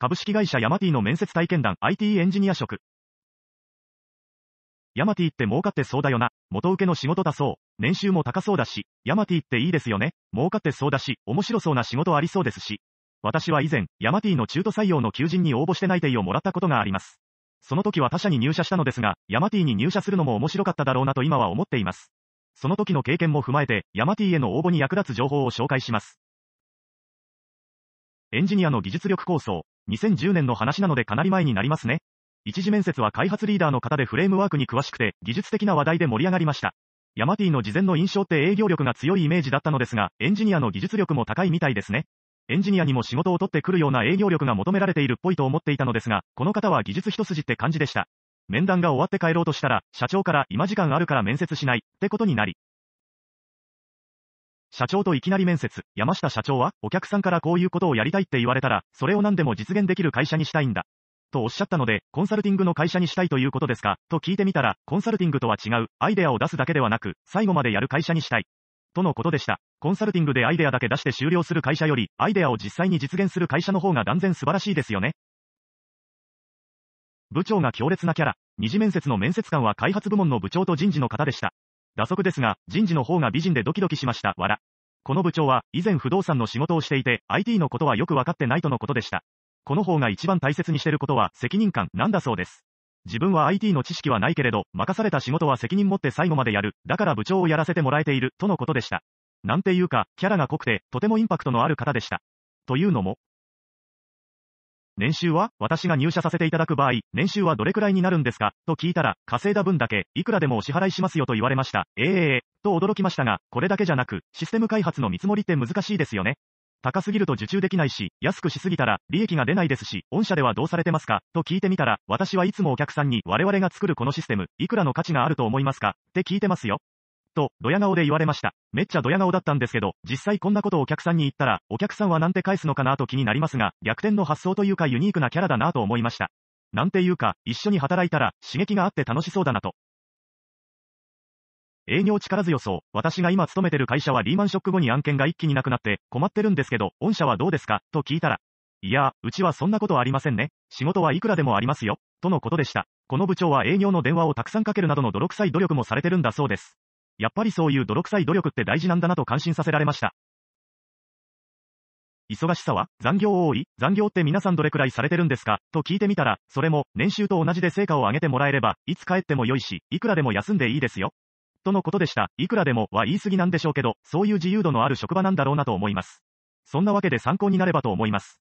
株式会社ヤマティの面接体験談 IT エンジニア職。ヤマティって儲かってそうだよな。元請けの仕事だそう。年収も高そうだし、ヤマティっていいですよね。儲かってそうだし、面白そうな仕事ありそうですし。私は以前、ヤマティの中途採用の求人に応募して内定をもらったことがあります。その時は他社に入社したのですが、ヤマティに入社するのも面白かっただろうなと今は思っています。その時の経験も踏まえて、ヤマティへの応募に役立つ情報を紹介します。エンジニアの技術力構想、2010年の話なのでかなり前になりますね。一次面接は開発リーダーの方でフレームワークに詳しくて、技術的な話題で盛り上がりました。ヤマティの事前の印象って営業力が強いイメージだったのですが、エンジニアの技術力も高いみたいですね。エンジニアにも仕事を取ってくるような営業力が求められているっぽいと思っていたのですが、この方は技術一筋って感じでした。面談が終わって帰ろうとしたら、社長から今時間あるから面接しないってことになり、社長といきなり面接、山下社長は、お客さんからこういうことをやりたいって言われたら、それを何でも実現できる会社にしたいんだ。とおっしゃったので、コンサルティングの会社にしたいということですか、と聞いてみたら、コンサルティングとは違う、アイデアを出すだけではなく、最後までやる会社にしたい。とのことでした。コンサルティングでアイデアだけ出して終了する会社より、アイデアを実際に実現する会社の方が断然素晴らしいですよね。部長が強烈なキャラ、二次面接の面接官は開発部門の部長と人事の方でした。打足ですが、人事の方が美人でドキドキしました。わら。この部長は、以前不動産の仕事をしていて、IT のことはよくわかってないとのことでした。この方が一番大切にしてることは、責任感、なんだそうです。自分は IT の知識はないけれど、任された仕事は責任持って最後までやる、だから部長をやらせてもらえている、とのことでした。なんていうか、キャラが濃くて、とてもインパクトのある方でした。というのも、年収は私が入社させていただく場合、年収はどれくらいになるんですかと聞いたら、稼いだ分だけ、いくらでもお支払いしますよと言われました。ええええ、と驚きましたが、これだけじゃなく、システム開発の見積もりって難しいですよね。高すぎると受注できないし、安くしすぎたら、利益が出ないですし、御社ではどうされてますかと聞いてみたら、私はいつもお客さんに、我々が作るこのシステム、いくらの価値があると思いますかって聞いてますよ。と、ドヤ顔で言われました。めっちゃドヤ顔だったんですけど、実際こんなことをお客さんに言ったら、お客さんはなんて返すのかなと気になりますが、逆転の発想というかユニークなキャラだなと思いました。なんていうか、一緒に働いたら、刺激があって楽しそうだなと。営業力強そう。私が今勤めてる会社はリーマンショック後に案件が一気になくなって困ってるんですけど、御社はどうですかと聞いたら、いやうちはそんなことありませんね。仕事はいくらでもありますよ。とのことでした。この部長は営業の電話をたくさんかけるなどの泥臭い努力もされてるんだそうです。やっぱりそういう泥臭い努力って大事なんだなと感心させられました。忙しさは残業多い残業って皆さんどれくらいされてるんですかと聞いてみたら、それも年収と同じで成果を上げてもらえれば、いつ帰っても良いし、いくらでも休んでいいですよ。とのことでした。いくらでもは言い過ぎなんでしょうけど、そういう自由度のある職場なんだろうなと思います。そんなわけで参考になればと思います。